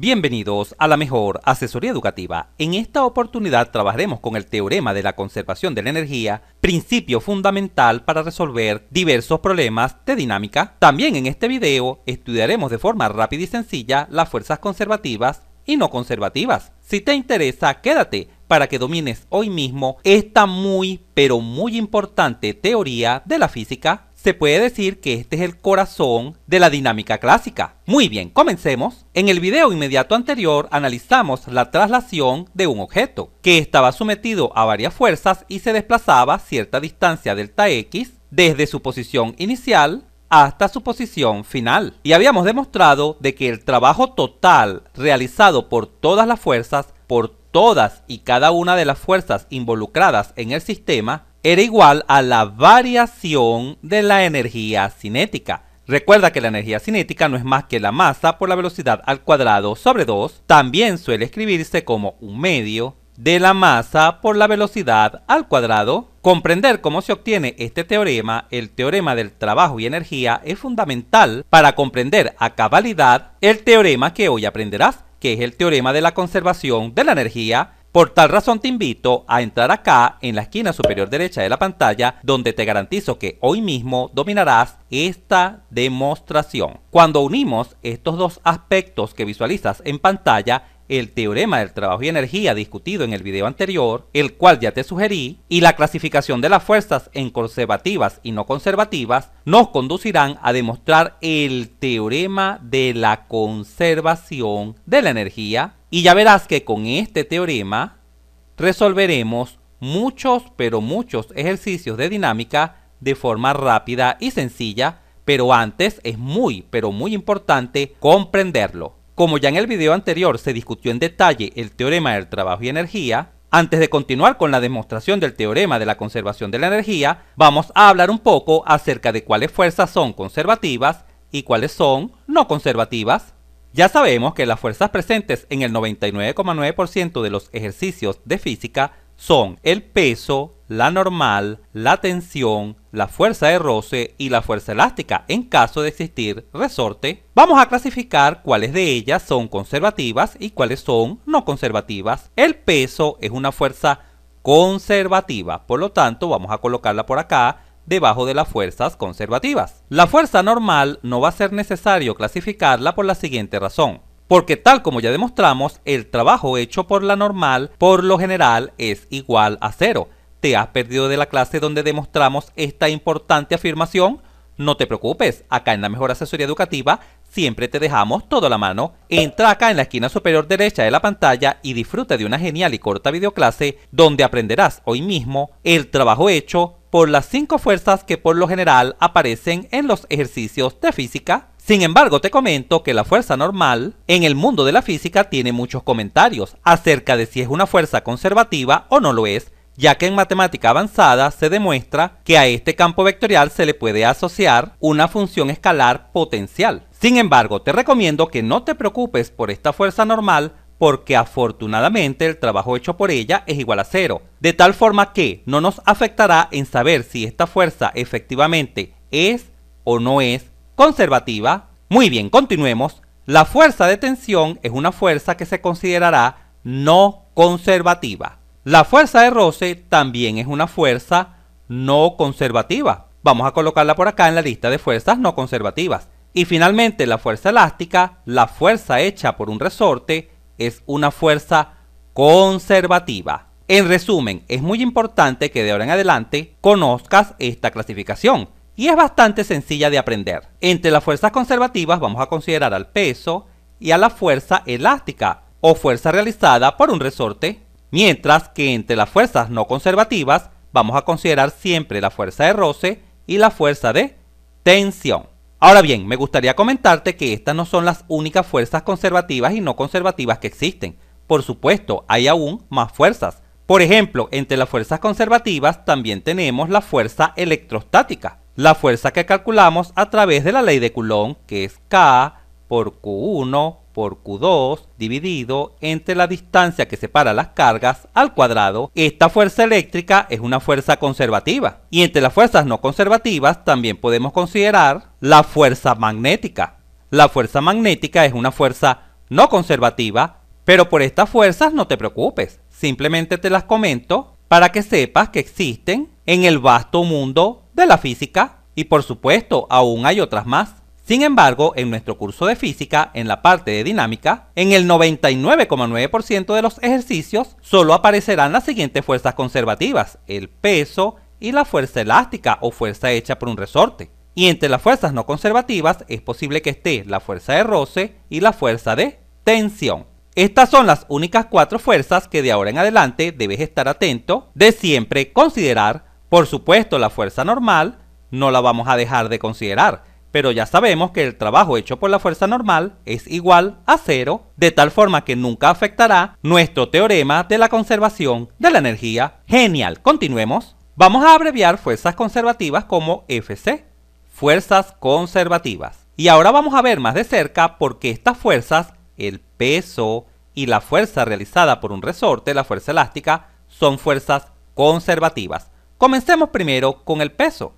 Bienvenidos a la mejor asesoría educativa. En esta oportunidad trabajaremos con el teorema de la conservación de la energía, principio fundamental para resolver diversos problemas de dinámica. También en este video estudiaremos de forma rápida y sencilla las fuerzas conservativas y no conservativas. Si te interesa, quédate para que domines hoy mismo esta muy pero muy importante teoría de la física se puede decir que este es el corazón de la dinámica clásica. Muy bien, comencemos. En el video inmediato anterior analizamos la traslación de un objeto, que estaba sometido a varias fuerzas y se desplazaba cierta distancia delta x desde su posición inicial hasta su posición final. Y habíamos demostrado de que el trabajo total realizado por todas las fuerzas, por todas y cada una de las fuerzas involucradas en el sistema, era igual a la variación de la energía cinética. Recuerda que la energía cinética no es más que la masa por la velocidad al cuadrado sobre 2, también suele escribirse como un medio de la masa por la velocidad al cuadrado. Comprender cómo se obtiene este teorema, el teorema del trabajo y energía, es fundamental para comprender a cabalidad el teorema que hoy aprenderás, que es el teorema de la conservación de la energía por tal razón te invito a entrar acá en la esquina superior derecha de la pantalla donde te garantizo que hoy mismo dominarás esta demostración. Cuando unimos estos dos aspectos que visualizas en pantalla, el teorema del trabajo y energía discutido en el video anterior, el cual ya te sugerí, y la clasificación de las fuerzas en conservativas y no conservativas, nos conducirán a demostrar el teorema de la conservación de la energía. Y ya verás que con este teorema resolveremos muchos, pero muchos ejercicios de dinámica de forma rápida y sencilla, pero antes es muy, pero muy importante comprenderlo. Como ya en el video anterior se discutió en detalle el teorema del trabajo y energía, antes de continuar con la demostración del teorema de la conservación de la energía, vamos a hablar un poco acerca de cuáles fuerzas son conservativas y cuáles son no conservativas. Ya sabemos que las fuerzas presentes en el 99,9% de los ejercicios de física son el peso, la normal, la tensión, la fuerza de roce y la fuerza elástica en caso de existir resorte. Vamos a clasificar cuáles de ellas son conservativas y cuáles son no conservativas. El peso es una fuerza conservativa, por lo tanto vamos a colocarla por acá debajo de las fuerzas conservativas. La fuerza normal no va a ser necesario clasificarla por la siguiente razón porque tal como ya demostramos, el trabajo hecho por la normal por lo general es igual a cero. ¿Te has perdido de la clase donde demostramos esta importante afirmación? No te preocupes, acá en la Mejor Asesoría Educativa siempre te dejamos todo a la mano. Entra acá en la esquina superior derecha de la pantalla y disfruta de una genial y corta videoclase donde aprenderás hoy mismo el trabajo hecho por las cinco fuerzas que por lo general aparecen en los ejercicios de física, sin embargo, te comento que la fuerza normal en el mundo de la física tiene muchos comentarios acerca de si es una fuerza conservativa o no lo es, ya que en matemática avanzada se demuestra que a este campo vectorial se le puede asociar una función escalar potencial. Sin embargo, te recomiendo que no te preocupes por esta fuerza normal porque afortunadamente el trabajo hecho por ella es igual a cero, de tal forma que no nos afectará en saber si esta fuerza efectivamente es o no es conservativa. Muy bien, continuemos. La fuerza de tensión es una fuerza que se considerará no conservativa. La fuerza de roce también es una fuerza no conservativa. Vamos a colocarla por acá en la lista de fuerzas no conservativas. Y finalmente la fuerza elástica, la fuerza hecha por un resorte, es una fuerza conservativa. En resumen, es muy importante que de ahora en adelante conozcas esta clasificación y es bastante sencilla de aprender. Entre las fuerzas conservativas vamos a considerar al peso y a la fuerza elástica o fuerza realizada por un resorte, mientras que entre las fuerzas no conservativas vamos a considerar siempre la fuerza de roce y la fuerza de tensión. Ahora bien, me gustaría comentarte que estas no son las únicas fuerzas conservativas y no conservativas que existen. Por supuesto, hay aún más fuerzas. Por ejemplo, entre las fuerzas conservativas también tenemos la fuerza electrostática, la fuerza que calculamos a través de la ley de Coulomb, que es K por Q1 por Q2 dividido entre la distancia que separa las cargas al cuadrado, esta fuerza eléctrica es una fuerza conservativa. Y entre las fuerzas no conservativas también podemos considerar la fuerza magnética. La fuerza magnética es una fuerza no conservativa, pero por estas fuerzas no te preocupes, simplemente te las comento para que sepas que existen en el vasto mundo de la física y por supuesto aún hay otras más. Sin embargo, en nuestro curso de física, en la parte de dinámica, en el 99,9% de los ejercicios solo aparecerán las siguientes fuerzas conservativas, el peso y la fuerza elástica o fuerza hecha por un resorte. Y entre las fuerzas no conservativas es posible que esté la fuerza de roce y la fuerza de tensión. Estas son las únicas cuatro fuerzas que de ahora en adelante debes estar atento de siempre considerar por supuesto, la fuerza normal no la vamos a dejar de considerar, pero ya sabemos que el trabajo hecho por la fuerza normal es igual a cero, de tal forma que nunca afectará nuestro teorema de la conservación de la energía. Genial, continuemos. Vamos a abreviar fuerzas conservativas como FC, fuerzas conservativas. Y ahora vamos a ver más de cerca por qué estas fuerzas, el peso y la fuerza realizada por un resorte, la fuerza elástica, son fuerzas conservativas. Comencemos primero con el peso.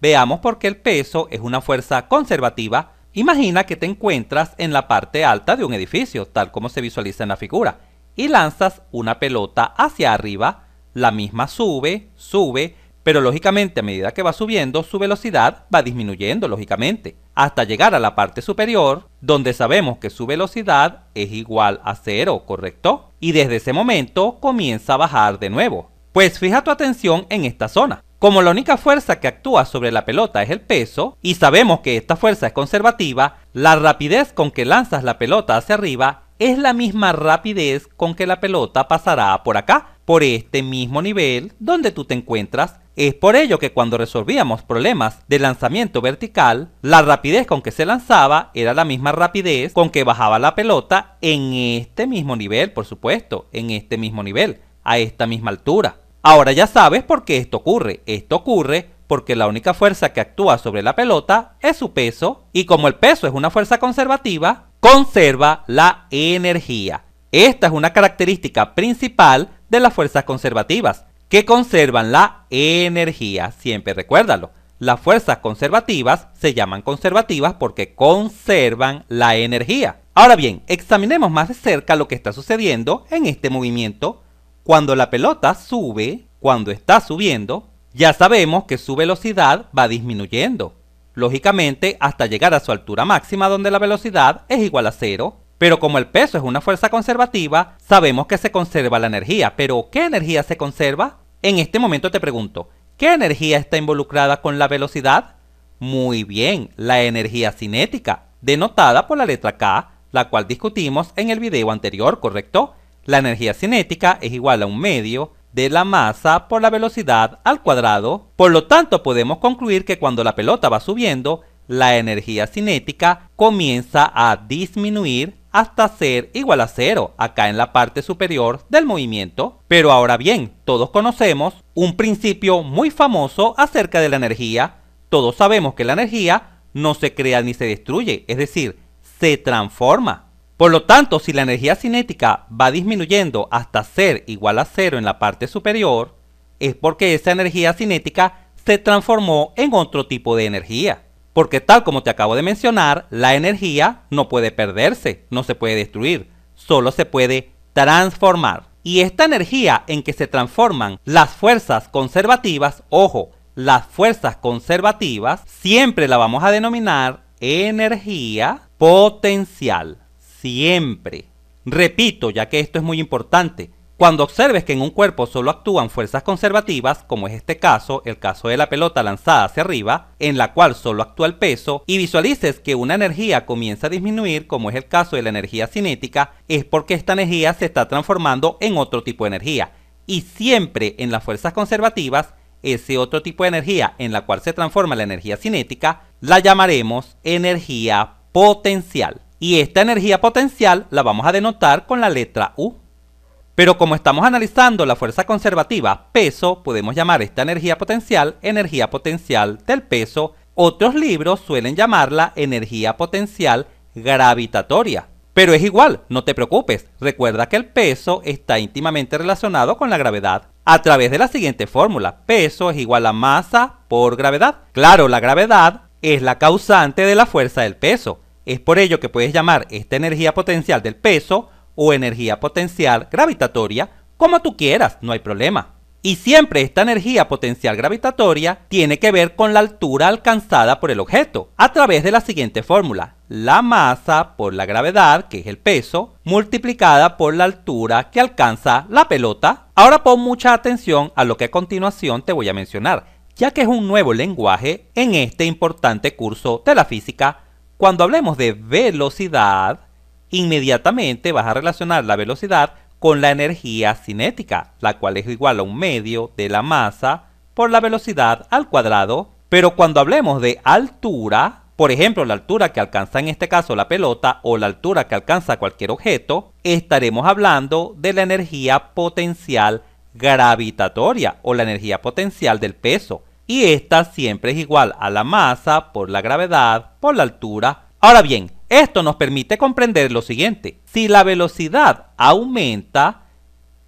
Veamos por qué el peso es una fuerza conservativa. Imagina que te encuentras en la parte alta de un edificio, tal como se visualiza en la figura, y lanzas una pelota hacia arriba, la misma sube, sube, pero lógicamente a medida que va subiendo su velocidad va disminuyendo lógicamente, hasta llegar a la parte superior, donde sabemos que su velocidad es igual a cero, ¿correcto? Y desde ese momento comienza a bajar de nuevo. Pues fija tu atención en esta zona. Como la única fuerza que actúa sobre la pelota es el peso, y sabemos que esta fuerza es conservativa, la rapidez con que lanzas la pelota hacia arriba es la misma rapidez con que la pelota pasará por acá, por este mismo nivel donde tú te encuentras. Es por ello que cuando resolvíamos problemas de lanzamiento vertical, la rapidez con que se lanzaba era la misma rapidez con que bajaba la pelota en este mismo nivel, por supuesto, en este mismo nivel a esta misma altura. Ahora ya sabes por qué esto ocurre. Esto ocurre porque la única fuerza que actúa sobre la pelota es su peso y como el peso es una fuerza conservativa, conserva la energía. Esta es una característica principal de las fuerzas conservativas, que conservan la energía. Siempre recuérdalo. Las fuerzas conservativas se llaman conservativas porque conservan la energía. Ahora bien, examinemos más de cerca lo que está sucediendo en este movimiento cuando la pelota sube, cuando está subiendo, ya sabemos que su velocidad va disminuyendo. Lógicamente, hasta llegar a su altura máxima donde la velocidad es igual a cero. Pero como el peso es una fuerza conservativa, sabemos que se conserva la energía. Pero, ¿qué energía se conserva? En este momento te pregunto, ¿qué energía está involucrada con la velocidad? Muy bien, la energía cinética, denotada por la letra K, la cual discutimos en el video anterior, ¿correcto? La energía cinética es igual a un medio de la masa por la velocidad al cuadrado. Por lo tanto, podemos concluir que cuando la pelota va subiendo, la energía cinética comienza a disminuir hasta ser igual a cero acá en la parte superior del movimiento. Pero ahora bien, todos conocemos un principio muy famoso acerca de la energía. Todos sabemos que la energía no se crea ni se destruye, es decir, se transforma. Por lo tanto, si la energía cinética va disminuyendo hasta ser igual a cero en la parte superior, es porque esa energía cinética se transformó en otro tipo de energía. Porque tal como te acabo de mencionar, la energía no puede perderse, no se puede destruir, solo se puede transformar. Y esta energía en que se transforman las fuerzas conservativas, ojo, las fuerzas conservativas, siempre la vamos a denominar energía potencial siempre. Repito, ya que esto es muy importante, cuando observes que en un cuerpo solo actúan fuerzas conservativas, como es este caso, el caso de la pelota lanzada hacia arriba, en la cual solo actúa el peso, y visualices que una energía comienza a disminuir, como es el caso de la energía cinética, es porque esta energía se está transformando en otro tipo de energía. Y siempre en las fuerzas conservativas, ese otro tipo de energía en la cual se transforma la energía cinética, la llamaremos energía potencial y esta energía potencial la vamos a denotar con la letra U. Pero como estamos analizando la fuerza conservativa peso, podemos llamar esta energía potencial energía potencial del peso. Otros libros suelen llamarla energía potencial gravitatoria. Pero es igual, no te preocupes, recuerda que el peso está íntimamente relacionado con la gravedad a través de la siguiente fórmula, peso es igual a masa por gravedad. Claro, la gravedad es la causante de la fuerza del peso, es por ello que puedes llamar esta energía potencial del peso o energía potencial gravitatoria como tú quieras, no hay problema. Y siempre esta energía potencial gravitatoria tiene que ver con la altura alcanzada por el objeto, a través de la siguiente fórmula. La masa por la gravedad, que es el peso, multiplicada por la altura que alcanza la pelota. Ahora pon mucha atención a lo que a continuación te voy a mencionar, ya que es un nuevo lenguaje en este importante curso de la física cuando hablemos de velocidad, inmediatamente vas a relacionar la velocidad con la energía cinética, la cual es igual a un medio de la masa por la velocidad al cuadrado. Pero cuando hablemos de altura, por ejemplo, la altura que alcanza en este caso la pelota o la altura que alcanza cualquier objeto, estaremos hablando de la energía potencial gravitatoria o la energía potencial del peso y esta siempre es igual a la masa por la gravedad por la altura. Ahora bien, esto nos permite comprender lo siguiente. Si la velocidad aumenta,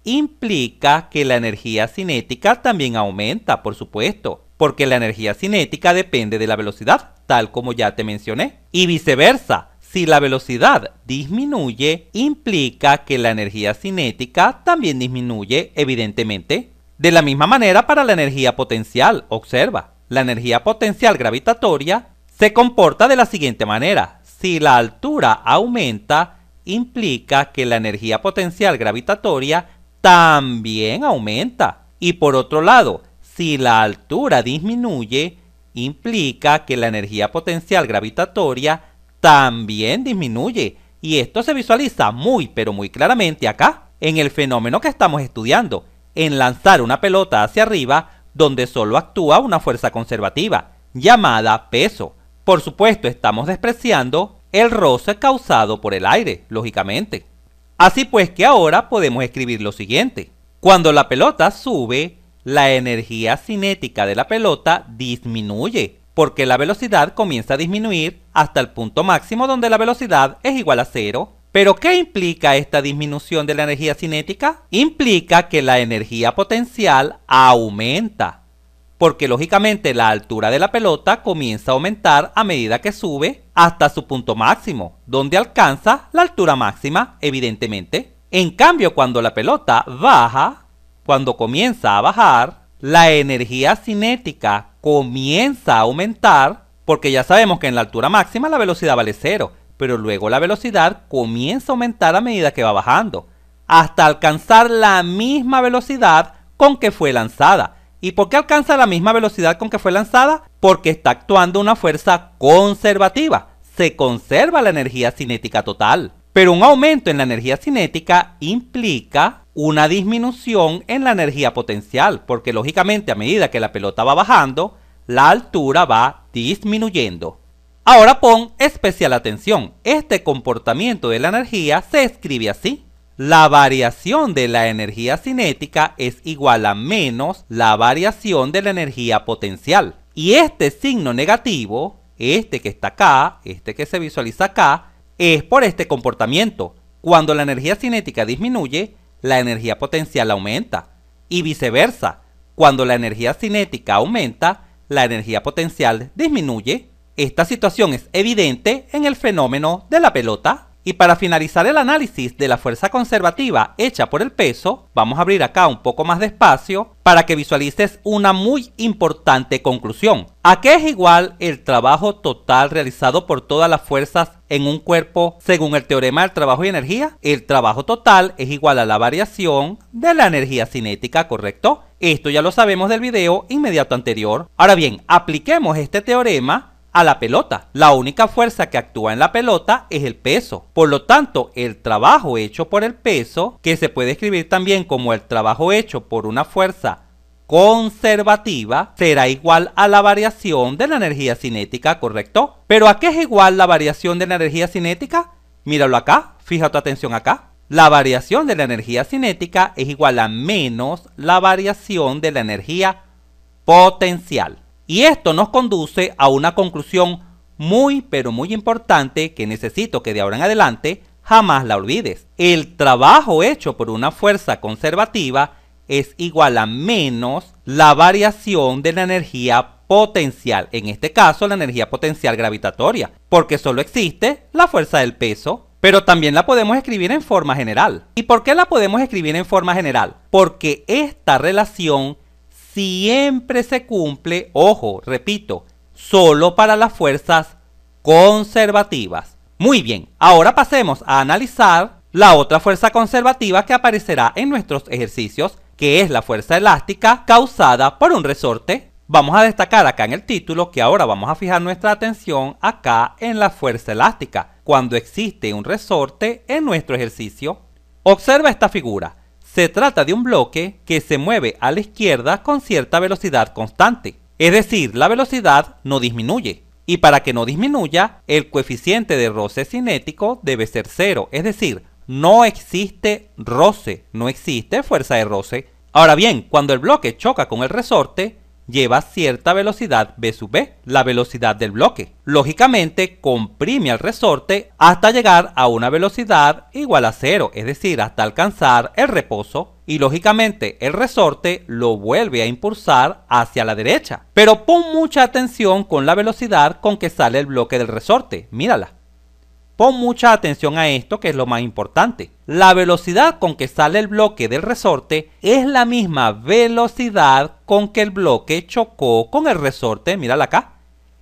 implica que la energía cinética también aumenta, por supuesto, porque la energía cinética depende de la velocidad, tal como ya te mencioné. Y viceversa, si la velocidad disminuye, implica que la energía cinética también disminuye, evidentemente. De la misma manera para la energía potencial, observa, la energía potencial gravitatoria se comporta de la siguiente manera. Si la altura aumenta, implica que la energía potencial gravitatoria también aumenta. Y por otro lado, si la altura disminuye, implica que la energía potencial gravitatoria también disminuye. Y esto se visualiza muy pero muy claramente acá, en el fenómeno que estamos estudiando, en lanzar una pelota hacia arriba donde solo actúa una fuerza conservativa, llamada peso. Por supuesto, estamos despreciando el roce causado por el aire, lógicamente. Así pues que ahora podemos escribir lo siguiente. Cuando la pelota sube, la energía cinética de la pelota disminuye, porque la velocidad comienza a disminuir hasta el punto máximo donde la velocidad es igual a cero. Pero ¿qué implica esta disminución de la energía cinética? Implica que la energía potencial aumenta, porque lógicamente la altura de la pelota comienza a aumentar a medida que sube hasta su punto máximo, donde alcanza la altura máxima, evidentemente. En cambio, cuando la pelota baja, cuando comienza a bajar, la energía cinética comienza a aumentar, porque ya sabemos que en la altura máxima la velocidad vale cero pero luego la velocidad comienza a aumentar a medida que va bajando, hasta alcanzar la misma velocidad con que fue lanzada. ¿Y por qué alcanza la misma velocidad con que fue lanzada? Porque está actuando una fuerza conservativa. Se conserva la energía cinética total. Pero un aumento en la energía cinética implica una disminución en la energía potencial, porque lógicamente a medida que la pelota va bajando, la altura va disminuyendo. Ahora pon especial atención, este comportamiento de la energía se escribe así. La variación de la energía cinética es igual a menos la variación de la energía potencial. Y este signo negativo, este que está acá, este que se visualiza acá, es por este comportamiento. Cuando la energía cinética disminuye, la energía potencial aumenta. Y viceversa, cuando la energía cinética aumenta, la energía potencial disminuye. Esta situación es evidente en el fenómeno de la pelota. Y para finalizar el análisis de la fuerza conservativa hecha por el peso, vamos a abrir acá un poco más de espacio para que visualices una muy importante conclusión. ¿A qué es igual el trabajo total realizado por todas las fuerzas en un cuerpo según el teorema del trabajo y energía? El trabajo total es igual a la variación de la energía cinética, ¿correcto? Esto ya lo sabemos del video inmediato anterior. Ahora bien, apliquemos este teorema a la pelota. La única fuerza que actúa en la pelota es el peso. Por lo tanto, el trabajo hecho por el peso, que se puede escribir también como el trabajo hecho por una fuerza conservativa, será igual a la variación de la energía cinética, ¿correcto? ¿Pero a qué es igual la variación de la energía cinética? Míralo acá, fija tu atención acá. La variación de la energía cinética es igual a menos la variación de la energía potencial. Y esto nos conduce a una conclusión muy pero muy importante que necesito que de ahora en adelante jamás la olvides. El trabajo hecho por una fuerza conservativa es igual a menos la variación de la energía potencial, en este caso la energía potencial gravitatoria, porque solo existe la fuerza del peso, pero también la podemos escribir en forma general. ¿Y por qué la podemos escribir en forma general? Porque esta relación siempre se cumple, ojo, repito, solo para las fuerzas conservativas. Muy bien, ahora pasemos a analizar la otra fuerza conservativa que aparecerá en nuestros ejercicios, que es la fuerza elástica causada por un resorte. Vamos a destacar acá en el título que ahora vamos a fijar nuestra atención acá en la fuerza elástica, cuando existe un resorte en nuestro ejercicio. Observa esta figura. Se trata de un bloque que se mueve a la izquierda con cierta velocidad constante, es decir, la velocidad no disminuye. Y para que no disminuya, el coeficiente de roce cinético debe ser cero, es decir, no existe roce, no existe fuerza de roce. Ahora bien, cuando el bloque choca con el resorte, lleva cierta velocidad B sub B la velocidad del bloque. Lógicamente comprime el resorte hasta llegar a una velocidad igual a cero, es decir, hasta alcanzar el reposo y lógicamente el resorte lo vuelve a impulsar hacia la derecha. Pero pon mucha atención con la velocidad con que sale el bloque del resorte, mírala. Con mucha atención a esto que es lo más importante. La velocidad con que sale el bloque del resorte es la misma velocidad con que el bloque chocó con el resorte, mírala acá.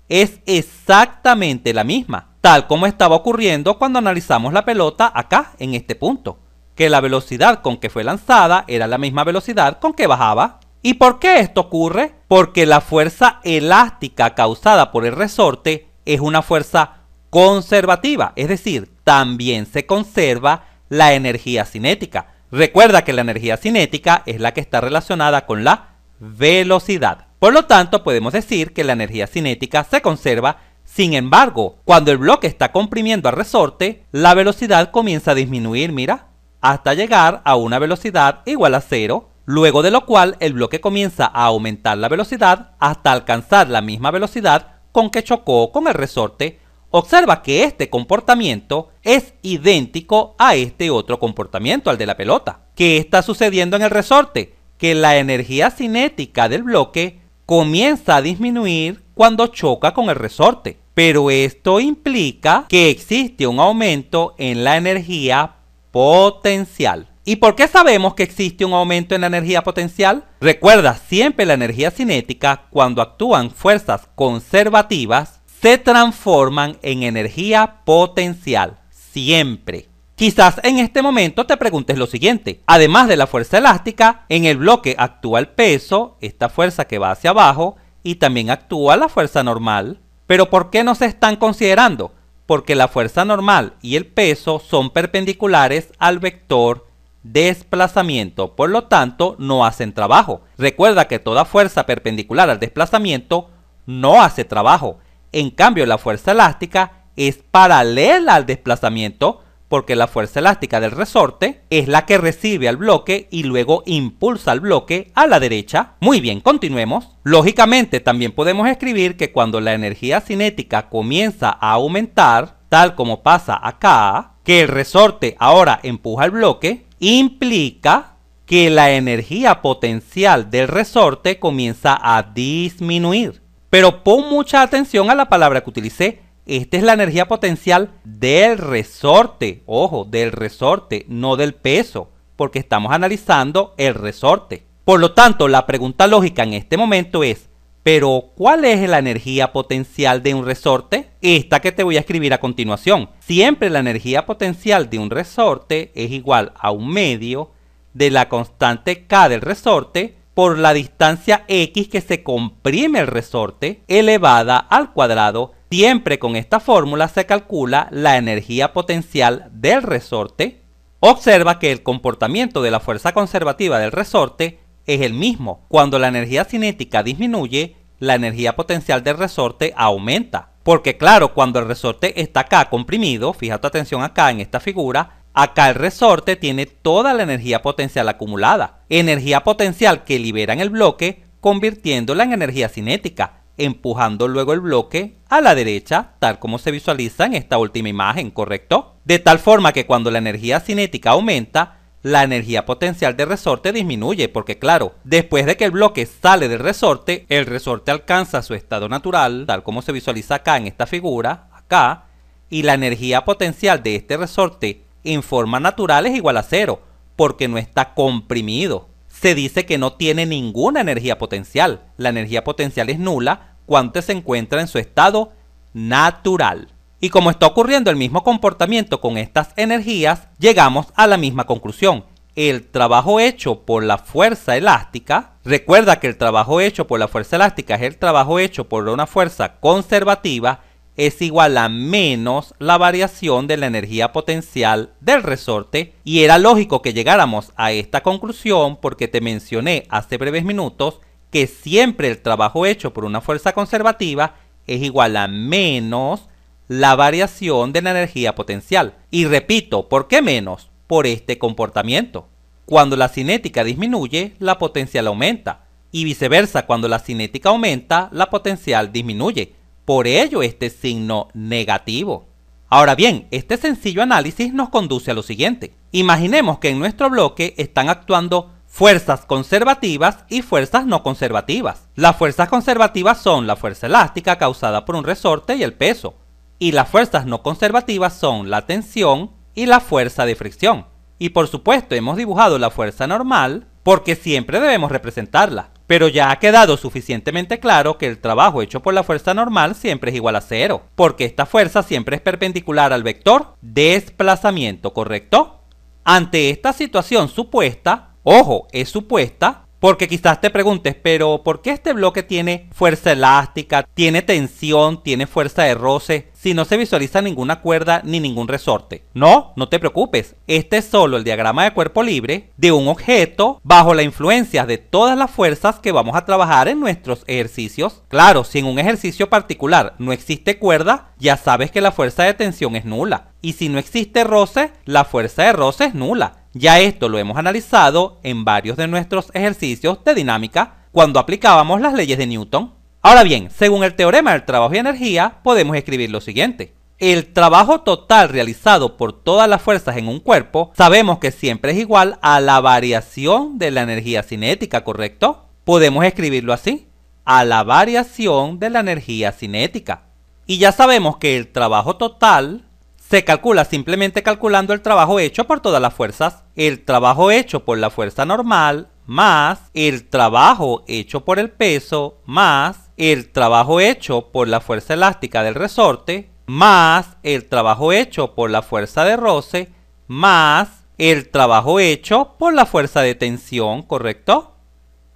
Es exactamente la misma, tal como estaba ocurriendo cuando analizamos la pelota acá en este punto, que la velocidad con que fue lanzada era la misma velocidad con que bajaba. ¿Y por qué esto ocurre? Porque la fuerza elástica causada por el resorte es una fuerza conservativa, es decir, también se conserva la energía cinética. Recuerda que la energía cinética es la que está relacionada con la velocidad. Por lo tanto, podemos decir que la energía cinética se conserva, sin embargo, cuando el bloque está comprimiendo al resorte, la velocidad comienza a disminuir, mira, hasta llegar a una velocidad igual a cero, luego de lo cual el bloque comienza a aumentar la velocidad hasta alcanzar la misma velocidad con que chocó con el resorte Observa que este comportamiento es idéntico a este otro comportamiento, al de la pelota. ¿Qué está sucediendo en el resorte? Que la energía cinética del bloque comienza a disminuir cuando choca con el resorte. Pero esto implica que existe un aumento en la energía potencial. ¿Y por qué sabemos que existe un aumento en la energía potencial? Recuerda siempre la energía cinética cuando actúan fuerzas conservativas se transforman en energía potencial, siempre. Quizás en este momento te preguntes lo siguiente, además de la fuerza elástica, en el bloque actúa el peso, esta fuerza que va hacia abajo, y también actúa la fuerza normal. Pero ¿por qué no se están considerando? Porque la fuerza normal y el peso son perpendiculares al vector desplazamiento, por lo tanto no hacen trabajo. Recuerda que toda fuerza perpendicular al desplazamiento no hace trabajo. En cambio, la fuerza elástica es paralela al desplazamiento porque la fuerza elástica del resorte es la que recibe al bloque y luego impulsa al bloque a la derecha. Muy bien, continuemos. Lógicamente también podemos escribir que cuando la energía cinética comienza a aumentar, tal como pasa acá, que el resorte ahora empuja al bloque, implica que la energía potencial del resorte comienza a disminuir. Pero pon mucha atención a la palabra que utilicé. Esta es la energía potencial del resorte. Ojo, del resorte, no del peso, porque estamos analizando el resorte. Por lo tanto, la pregunta lógica en este momento es, pero ¿cuál es la energía potencial de un resorte? Esta que te voy a escribir a continuación. Siempre la energía potencial de un resorte es igual a un medio de la constante K del resorte por la distancia x que se comprime el resorte elevada al cuadrado. Siempre con esta fórmula se calcula la energía potencial del resorte. Observa que el comportamiento de la fuerza conservativa del resorte es el mismo. Cuando la energía cinética disminuye, la energía potencial del resorte aumenta. Porque claro, cuando el resorte está acá comprimido, fija atención acá en esta figura, Acá el resorte tiene toda la energía potencial acumulada, energía potencial que libera en el bloque convirtiéndola en energía cinética, empujando luego el bloque a la derecha, tal como se visualiza en esta última imagen, ¿correcto? De tal forma que cuando la energía cinética aumenta, la energía potencial del resorte disminuye porque claro, después de que el bloque sale del resorte, el resorte alcanza su estado natural, tal como se visualiza acá en esta figura, acá, y la energía potencial de este resorte en forma natural es igual a cero, porque no está comprimido. Se dice que no tiene ninguna energía potencial. La energía potencial es nula cuando se encuentra en su estado natural. Y como está ocurriendo el mismo comportamiento con estas energías, llegamos a la misma conclusión. El trabajo hecho por la fuerza elástica, recuerda que el trabajo hecho por la fuerza elástica es el trabajo hecho por una fuerza conservativa, es igual a menos la variación de la energía potencial del resorte y era lógico que llegáramos a esta conclusión porque te mencioné hace breves minutos que siempre el trabajo hecho por una fuerza conservativa es igual a menos la variación de la energía potencial. Y repito, ¿por qué menos? Por este comportamiento. Cuando la cinética disminuye, la potencial aumenta. Y viceversa, cuando la cinética aumenta, la potencial disminuye. Por ello este signo negativo. Ahora bien, este sencillo análisis nos conduce a lo siguiente. Imaginemos que en nuestro bloque están actuando fuerzas conservativas y fuerzas no conservativas. Las fuerzas conservativas son la fuerza elástica causada por un resorte y el peso, y las fuerzas no conservativas son la tensión y la fuerza de fricción. Y por supuesto hemos dibujado la fuerza normal porque siempre debemos representarla pero ya ha quedado suficientemente claro que el trabajo hecho por la fuerza normal siempre es igual a cero, porque esta fuerza siempre es perpendicular al vector desplazamiento, ¿correcto? Ante esta situación supuesta, ojo, es supuesta, porque quizás te preguntes, pero ¿por qué este bloque tiene fuerza elástica, tiene tensión, tiene fuerza de roce, si no se visualiza ninguna cuerda ni ningún resorte? No, no te preocupes, este es solo el diagrama de cuerpo libre de un objeto bajo la influencia de todas las fuerzas que vamos a trabajar en nuestros ejercicios. Claro, si en un ejercicio particular no existe cuerda, ya sabes que la fuerza de tensión es nula. Y si no existe roce, la fuerza de roce es nula. Ya esto lo hemos analizado en varios de nuestros ejercicios de dinámica cuando aplicábamos las leyes de Newton. Ahora bien, según el teorema del trabajo y energía, podemos escribir lo siguiente. El trabajo total realizado por todas las fuerzas en un cuerpo sabemos que siempre es igual a la variación de la energía cinética, ¿correcto? Podemos escribirlo así, a la variación de la energía cinética. Y ya sabemos que el trabajo total se calcula simplemente calculando el trabajo hecho por todas las fuerzas, el trabajo hecho por la fuerza normal, más el trabajo hecho por el peso, más el trabajo hecho por la fuerza elástica del resorte, más el trabajo hecho por la fuerza de roce, más el trabajo hecho por la fuerza de tensión, ¿correcto?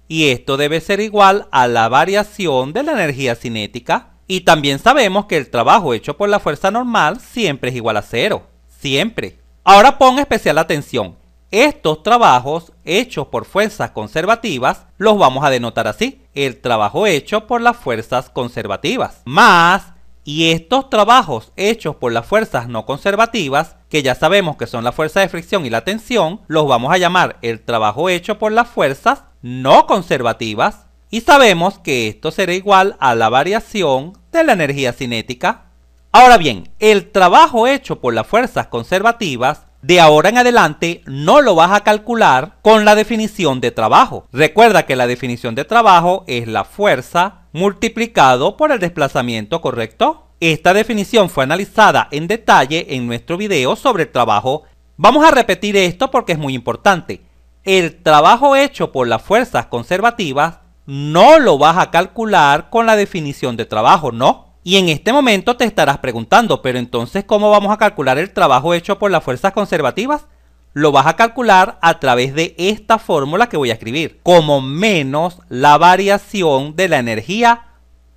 Y esto debe ser igual a la variación de la energía cinética. Y también sabemos que el trabajo hecho por la fuerza normal siempre es igual a cero. Siempre. Ahora pon especial atención. Estos trabajos hechos por fuerzas conservativas los vamos a denotar así. El trabajo hecho por las fuerzas conservativas. Más, y estos trabajos hechos por las fuerzas no conservativas, que ya sabemos que son la fuerza de fricción y la tensión, los vamos a llamar el trabajo hecho por las fuerzas no conservativas y sabemos que esto será igual a la variación de la energía cinética. Ahora bien, el trabajo hecho por las fuerzas conservativas de ahora en adelante no lo vas a calcular con la definición de trabajo. Recuerda que la definición de trabajo es la fuerza multiplicado por el desplazamiento, ¿correcto? Esta definición fue analizada en detalle en nuestro video sobre el trabajo. Vamos a repetir esto porque es muy importante. El trabajo hecho por las fuerzas conservativas no lo vas a calcular con la definición de trabajo, ¿no? Y en este momento te estarás preguntando, pero entonces ¿cómo vamos a calcular el trabajo hecho por las fuerzas conservativas? Lo vas a calcular a través de esta fórmula que voy a escribir, como menos la variación de la energía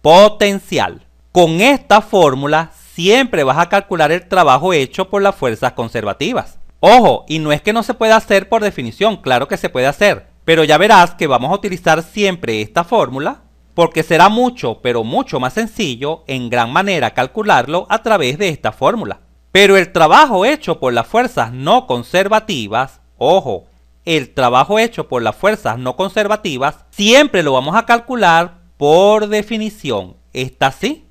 potencial. Con esta fórmula siempre vas a calcular el trabajo hecho por las fuerzas conservativas. Ojo, y no es que no se pueda hacer por definición, claro que se puede hacer, pero ya verás que vamos a utilizar siempre esta fórmula porque será mucho, pero mucho más sencillo en gran manera calcularlo a través de esta fórmula. Pero el trabajo hecho por las fuerzas no conservativas, ojo, el trabajo hecho por las fuerzas no conservativas siempre lo vamos a calcular por definición. ¿Está así?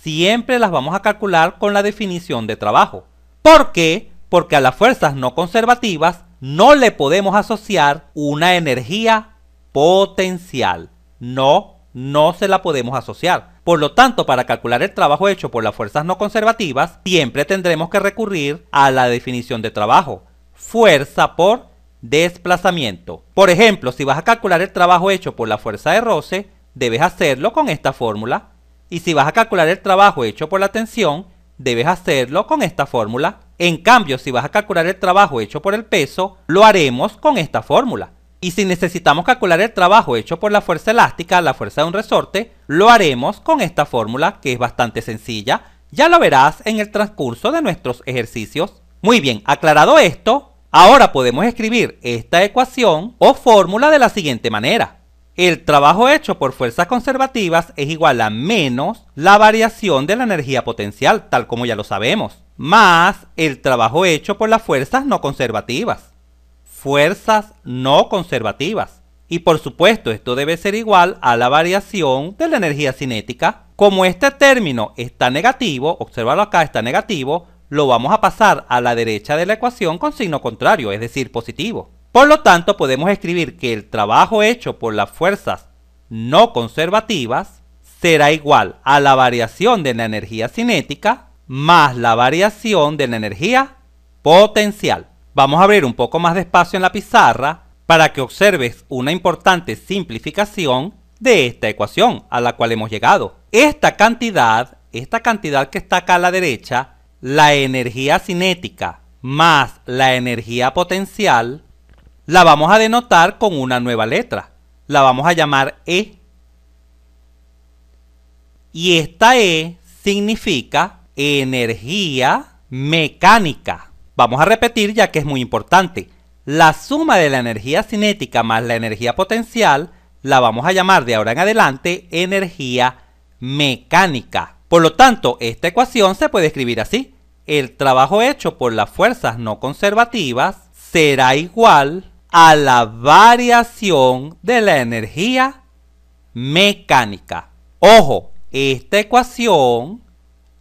siempre las vamos a calcular con la definición de trabajo. ¿Por qué? Porque a las fuerzas no conservativas no le podemos asociar una energía potencial. No, no se la podemos asociar. Por lo tanto, para calcular el trabajo hecho por las fuerzas no conservativas, siempre tendremos que recurrir a la definición de trabajo. Fuerza por desplazamiento. Por ejemplo, si vas a calcular el trabajo hecho por la fuerza de roce, debes hacerlo con esta fórmula. Y si vas a calcular el trabajo hecho por la tensión, debes hacerlo con esta fórmula. En cambio, si vas a calcular el trabajo hecho por el peso, lo haremos con esta fórmula. Y si necesitamos calcular el trabajo hecho por la fuerza elástica, la fuerza de un resorte, lo haremos con esta fórmula que es bastante sencilla. Ya lo verás en el transcurso de nuestros ejercicios. Muy bien, aclarado esto, ahora podemos escribir esta ecuación o fórmula de la siguiente manera. El trabajo hecho por fuerzas conservativas es igual a menos la variación de la energía potencial, tal como ya lo sabemos más el trabajo hecho por las fuerzas no conservativas. Fuerzas no conservativas. Y por supuesto, esto debe ser igual a la variación de la energía cinética. Como este término está negativo, observarlo acá, está negativo, lo vamos a pasar a la derecha de la ecuación con signo contrario, es decir, positivo. Por lo tanto, podemos escribir que el trabajo hecho por las fuerzas no conservativas será igual a la variación de la energía cinética más la variación de la energía potencial. Vamos a abrir un poco más de espacio en la pizarra para que observes una importante simplificación de esta ecuación a la cual hemos llegado. Esta cantidad, esta cantidad que está acá a la derecha, la energía cinética más la energía potencial, la vamos a denotar con una nueva letra. La vamos a llamar E. Y esta E significa energía mecánica. Vamos a repetir ya que es muy importante. La suma de la energía cinética más la energía potencial la vamos a llamar de ahora en adelante energía mecánica. Por lo tanto, esta ecuación se puede escribir así. El trabajo hecho por las fuerzas no conservativas será igual a la variación de la energía mecánica. Ojo, esta ecuación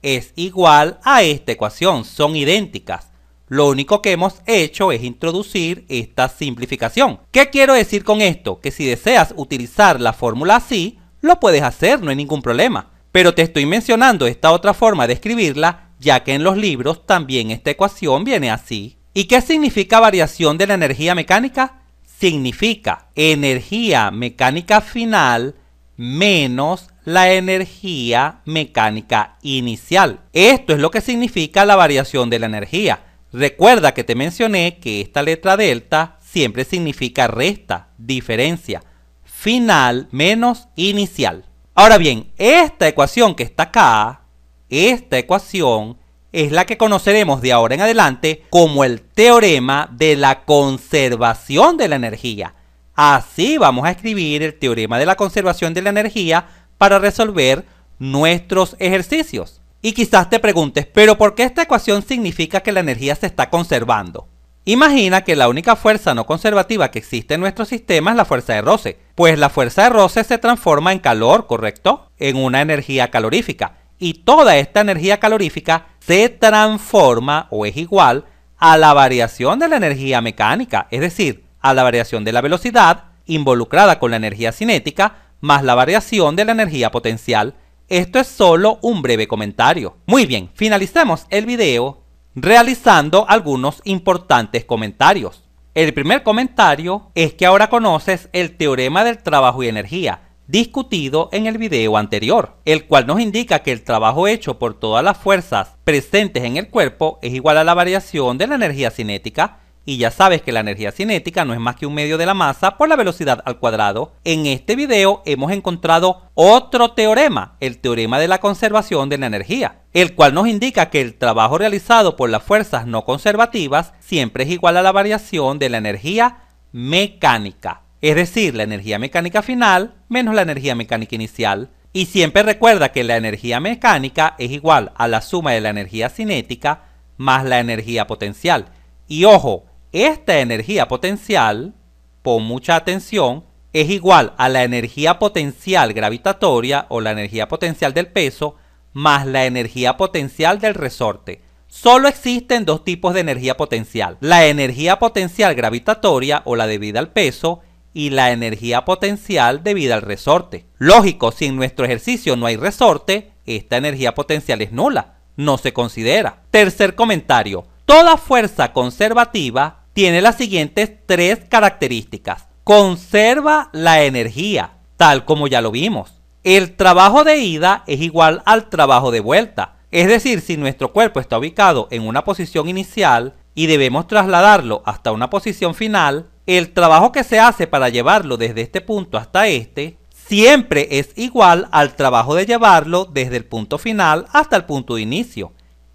es igual a esta ecuación, son idénticas. Lo único que hemos hecho es introducir esta simplificación. ¿Qué quiero decir con esto? Que si deseas utilizar la fórmula así, lo puedes hacer, no hay ningún problema. Pero te estoy mencionando esta otra forma de escribirla, ya que en los libros también esta ecuación viene así. ¿Y qué significa variación de la energía mecánica? Significa energía mecánica final menos la energía mecánica inicial. Esto es lo que significa la variación de la energía. Recuerda que te mencioné que esta letra delta siempre significa resta, diferencia, final menos inicial. Ahora bien, esta ecuación que está acá, esta ecuación es la que conoceremos de ahora en adelante como el teorema de la conservación de la energía. Así vamos a escribir el teorema de la conservación de la energía para resolver nuestros ejercicios. Y quizás te preguntes, ¿pero por qué esta ecuación significa que la energía se está conservando? Imagina que la única fuerza no conservativa que existe en nuestro sistema es la fuerza de roce, pues la fuerza de roce se transforma en calor, ¿correcto? En una energía calorífica. Y toda esta energía calorífica se transforma o es igual a la variación de la energía mecánica, es decir, a la variación de la velocidad involucrada con la energía cinética más la variación de la energía potencial. Esto es solo un breve comentario. Muy bien, finalicemos el video realizando algunos importantes comentarios. El primer comentario es que ahora conoces el teorema del trabajo y energía, discutido en el video anterior, el cual nos indica que el trabajo hecho por todas las fuerzas presentes en el cuerpo es igual a la variación de la energía cinética y ya sabes que la energía cinética no es más que un medio de la masa por la velocidad al cuadrado. En este video hemos encontrado otro teorema, el teorema de la conservación de la energía, el cual nos indica que el trabajo realizado por las fuerzas no conservativas siempre es igual a la variación de la energía mecánica, es decir, la energía mecánica final menos la energía mecánica inicial. Y siempre recuerda que la energía mecánica es igual a la suma de la energía cinética más la energía potencial. Y ojo, esta energía potencial, pon mucha atención, es igual a la energía potencial gravitatoria o la energía potencial del peso más la energía potencial del resorte. Solo existen dos tipos de energía potencial, la energía potencial gravitatoria o la debida al peso y la energía potencial debida al resorte. Lógico, si en nuestro ejercicio no hay resorte, esta energía potencial es nula, no se considera. Tercer comentario, toda fuerza conservativa tiene las siguientes tres características. Conserva la energía, tal como ya lo vimos. El trabajo de ida es igual al trabajo de vuelta. Es decir, si nuestro cuerpo está ubicado en una posición inicial y debemos trasladarlo hasta una posición final, el trabajo que se hace para llevarlo desde este punto hasta este siempre es igual al trabajo de llevarlo desde el punto final hasta el punto de inicio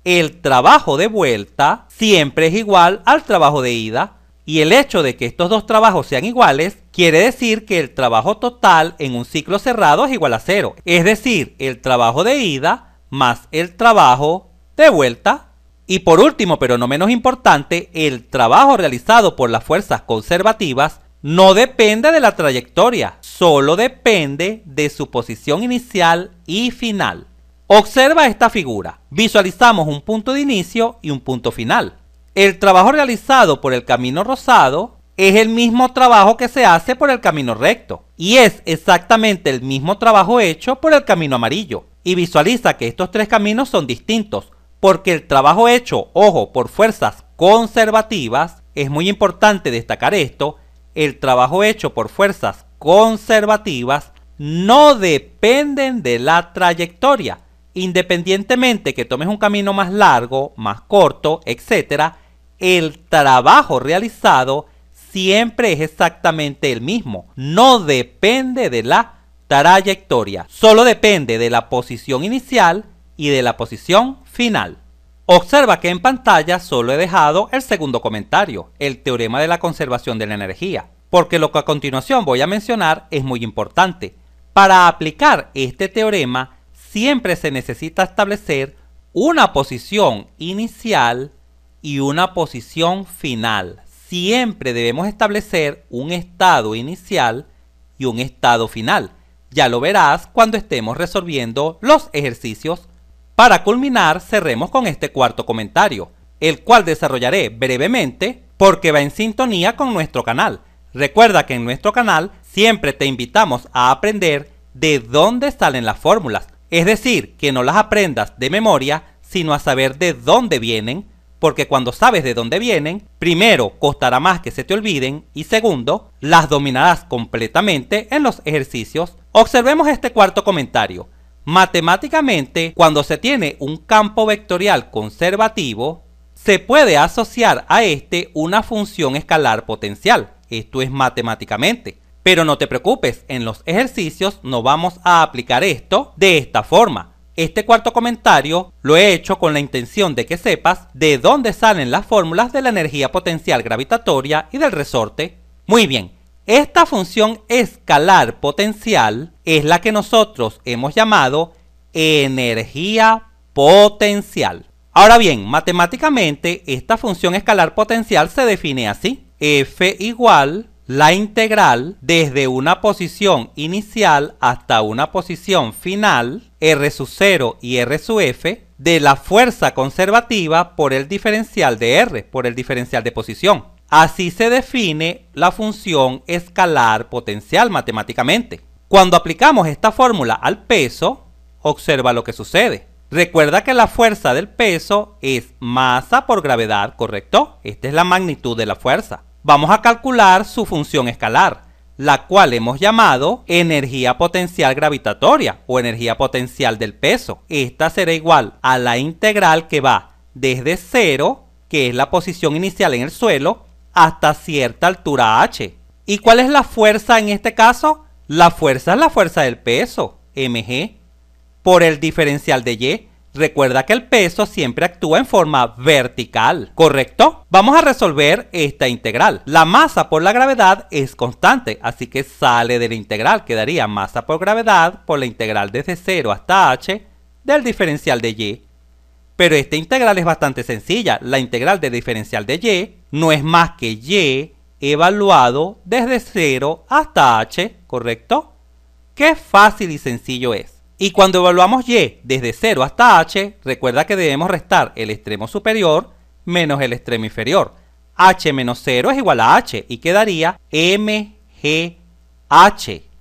el trabajo de vuelta siempre es igual al trabajo de ida. Y el hecho de que estos dos trabajos sean iguales quiere decir que el trabajo total en un ciclo cerrado es igual a cero. Es decir, el trabajo de ida más el trabajo de vuelta. Y por último, pero no menos importante, el trabajo realizado por las fuerzas conservativas no depende de la trayectoria, solo depende de su posición inicial y final. Observa esta figura. Visualizamos un punto de inicio y un punto final. El trabajo realizado por el camino rosado es el mismo trabajo que se hace por el camino recto y es exactamente el mismo trabajo hecho por el camino amarillo. Y visualiza que estos tres caminos son distintos porque el trabajo hecho, ojo, por fuerzas conservativas, es muy importante destacar esto, el trabajo hecho por fuerzas conservativas no dependen de la trayectoria, independientemente que tomes un camino más largo, más corto, etc., el trabajo realizado siempre es exactamente el mismo. No depende de la trayectoria, solo depende de la posición inicial y de la posición final. Observa que en pantalla solo he dejado el segundo comentario, el teorema de la conservación de la energía, porque lo que a continuación voy a mencionar es muy importante. Para aplicar este teorema siempre se necesita establecer una posición inicial y una posición final. Siempre debemos establecer un estado inicial y un estado final. Ya lo verás cuando estemos resolviendo los ejercicios. Para culminar, cerremos con este cuarto comentario, el cual desarrollaré brevemente porque va en sintonía con nuestro canal. Recuerda que en nuestro canal siempre te invitamos a aprender de dónde salen las fórmulas es decir, que no las aprendas de memoria, sino a saber de dónde vienen, porque cuando sabes de dónde vienen, primero costará más que se te olviden y segundo, las dominarás completamente en los ejercicios. Observemos este cuarto comentario. Matemáticamente, cuando se tiene un campo vectorial conservativo, se puede asociar a este una función escalar potencial. Esto es matemáticamente. Pero no te preocupes, en los ejercicios no vamos a aplicar esto de esta forma. Este cuarto comentario lo he hecho con la intención de que sepas de dónde salen las fórmulas de la energía potencial gravitatoria y del resorte. Muy bien, esta función escalar potencial es la que nosotros hemos llamado energía potencial. Ahora bien, matemáticamente esta función escalar potencial se define así. F igual la integral desde una posición inicial hasta una posición final, R sub 0 y R sub f, de la fuerza conservativa por el diferencial de R, por el diferencial de posición. Así se define la función escalar potencial matemáticamente. Cuando aplicamos esta fórmula al peso, observa lo que sucede. Recuerda que la fuerza del peso es masa por gravedad, ¿correcto? Esta es la magnitud de la fuerza vamos a calcular su función escalar, la cual hemos llamado energía potencial gravitatoria o energía potencial del peso. Esta será igual a la integral que va desde cero, que es la posición inicial en el suelo, hasta cierta altura h. ¿Y cuál es la fuerza en este caso? La fuerza es la fuerza del peso, mg, por el diferencial de y. Recuerda que el peso siempre actúa en forma vertical, ¿correcto? Vamos a resolver esta integral. La masa por la gravedad es constante, así que sale de la integral. Quedaría masa por gravedad por la integral desde 0 hasta h del diferencial de y. Pero esta integral es bastante sencilla. La integral del diferencial de y no es más que y evaluado desde 0 hasta h, ¿correcto? Qué fácil y sencillo es. Y cuando evaluamos y desde 0 hasta h, recuerda que debemos restar el extremo superior menos el extremo inferior. h menos 0 es igual a h y quedaría mgh.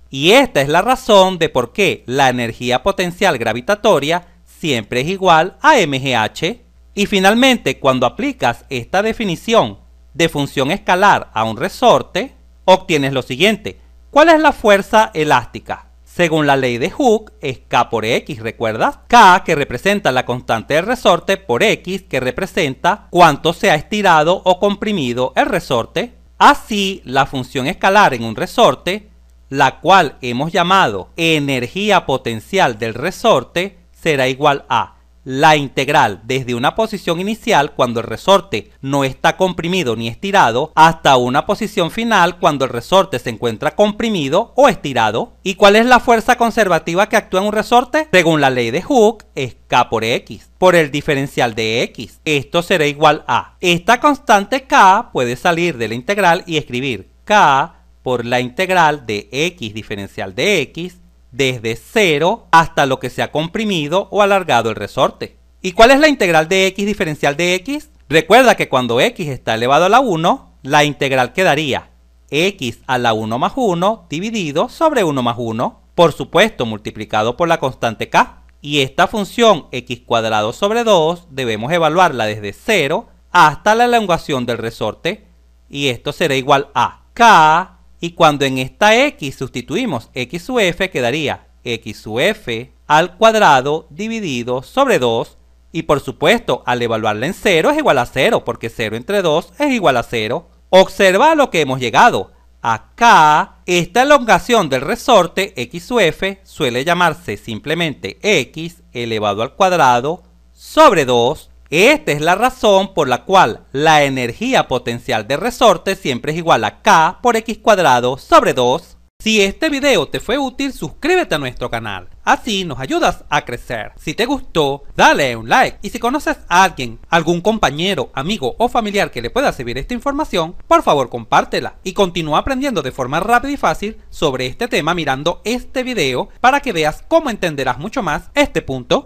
Y esta es la razón de por qué la energía potencial gravitatoria siempre es igual a mgh. Y finalmente, cuando aplicas esta definición de función escalar a un resorte, obtienes lo siguiente. ¿Cuál es la fuerza elástica? Según la ley de Hooke, es K por X, ¿recuerdas? K que representa la constante del resorte por X que representa cuánto se ha estirado o comprimido el resorte. Así, la función escalar en un resorte, la cual hemos llamado energía potencial del resorte, será igual a la integral desde una posición inicial cuando el resorte no está comprimido ni estirado hasta una posición final cuando el resorte se encuentra comprimido o estirado. ¿Y cuál es la fuerza conservativa que actúa en un resorte? Según la ley de Hooke es K por X, por el diferencial de X. Esto será igual a. Esta constante K puede salir de la integral y escribir K por la integral de X diferencial de X desde 0 hasta lo que se ha comprimido o alargado el resorte. ¿Y cuál es la integral de x diferencial de x? Recuerda que cuando x está elevado a la 1, la integral quedaría x a la 1 más 1 dividido sobre 1 más 1, por supuesto multiplicado por la constante k. Y esta función x cuadrado sobre 2 debemos evaluarla desde 0 hasta la elongación del resorte y esto será igual a k y cuando en esta x sustituimos x sub f, quedaría x sub f al cuadrado dividido sobre 2. Y por supuesto, al evaluarla en 0 es igual a 0, porque 0 entre 2 es igual a 0. Observa lo que hemos llegado. Acá, esta elongación del resorte x sub f suele llamarse simplemente x elevado al cuadrado sobre 2 esta es la razón por la cual la energía potencial de resorte siempre es igual a K por X cuadrado sobre 2. Si este video te fue útil, suscríbete a nuestro canal. Así nos ayudas a crecer. Si te gustó, dale un like. Y si conoces a alguien, algún compañero, amigo o familiar que le pueda servir esta información, por favor compártela. Y continúa aprendiendo de forma rápida y fácil sobre este tema mirando este video para que veas cómo entenderás mucho más este punto.